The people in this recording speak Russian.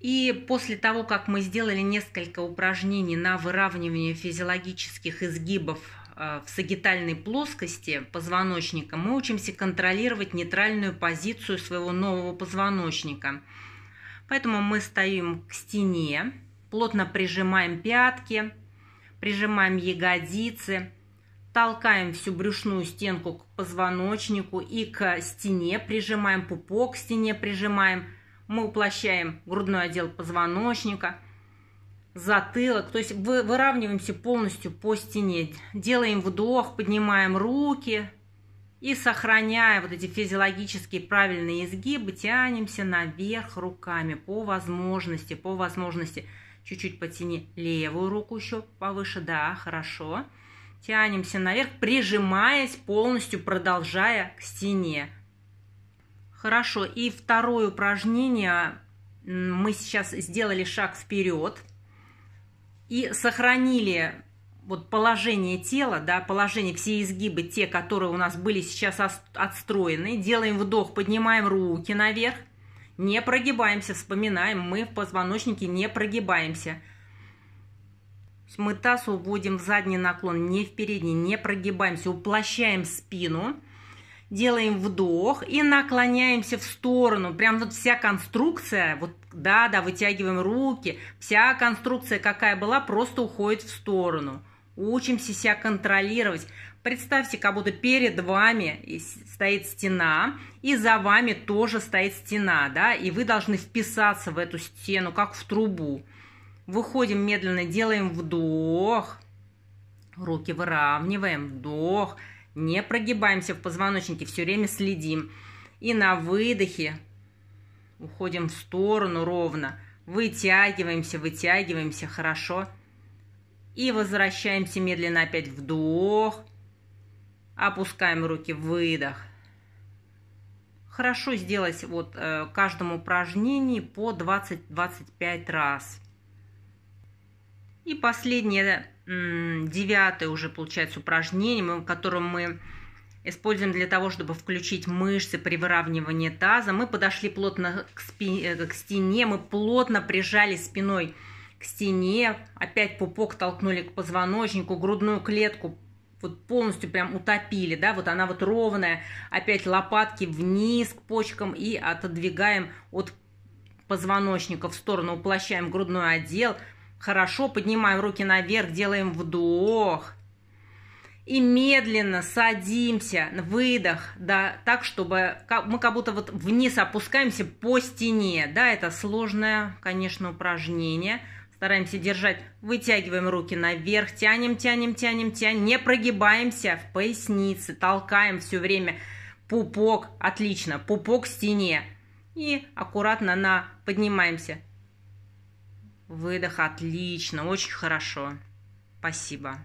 И после того, как мы сделали несколько упражнений на выравнивание физиологических изгибов э, в сагитальной плоскости позвоночника, мы учимся контролировать нейтральную позицию своего нового позвоночника. Поэтому мы стоим к стене, плотно прижимаем пятки, прижимаем ягодицы, толкаем всю брюшную стенку к позвоночнику и к стене, прижимаем пупок к стене, прижимаем – мы уплощаем грудной отдел позвоночника, затылок, то есть вы выравниваемся полностью по стене, делаем вдох, поднимаем руки и сохраняя вот эти физиологические правильные изгибы, тянемся наверх руками по возможности, по возможности чуть-чуть потяни левую руку еще повыше, да, хорошо. Тянемся наверх, прижимаясь полностью, продолжая к стене. Хорошо, и второе упражнение. Мы сейчас сделали шаг вперед и сохранили вот положение тела, да, положение, все изгибы, те, которые у нас были сейчас отстроены. Делаем вдох, поднимаем руки наверх, не прогибаемся, вспоминаем, мы в позвоночнике не прогибаемся. Мы таз уводим в задний наклон, не в передний, не прогибаемся, уплощаем спину – делаем вдох и наклоняемся в сторону. Прям вот вся конструкция, вот да-да, вытягиваем руки, вся конструкция, какая была, просто уходит в сторону. Учимся себя контролировать. Представьте, как будто перед вами стоит стена, и за вами тоже стоит стена, да, и вы должны вписаться в эту стену, как в трубу. Выходим медленно, делаем вдох, руки выравниваем, вдох, вдох не прогибаемся в позвоночнике, все время следим. И на выдохе уходим в сторону ровно, вытягиваемся, вытягиваемся, хорошо. И возвращаемся медленно опять вдох, опускаем руки, выдох. Хорошо сделать вот э, каждому упражнении по 20-25 раз. И последнее, девятое уже получается упражнение, которое мы используем для того, чтобы включить мышцы при выравнивании таза. Мы подошли плотно к, спи... Э, к стене, мы плотно прижали спиной к стене, опять пупок толкнули к позвоночнику, грудную клетку вот полностью прям утопили, да, вот она вот ровная, опять лопатки вниз к почкам и отодвигаем от позвоночника в сторону, уплощаем грудной отдел – Хорошо, поднимаем руки наверх, делаем вдох. И медленно садимся, выдох, да, так, чтобы мы как будто вот вниз опускаемся по стене. Да, это сложное, конечно, упражнение. Стараемся держать, вытягиваем руки наверх, тянем, тянем, тянем, тянем, не прогибаемся в пояснице, толкаем все время пупок, отлично, пупок к стене. И аккуратно на поднимаемся Выдох, отлично, очень хорошо. Спасибо.